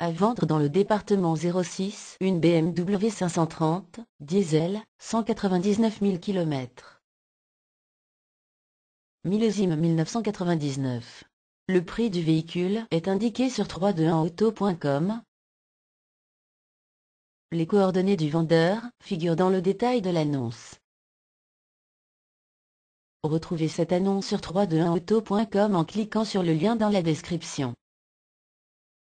À vendre dans le département 06 une BMW 530, diesel, 199 000 km. Millésime 1999. Le prix du véhicule est indiqué sur 321auto.com. Les coordonnées du vendeur figurent dans le détail de l'annonce. Retrouvez cette annonce sur 321auto.com en cliquant sur le lien dans la description.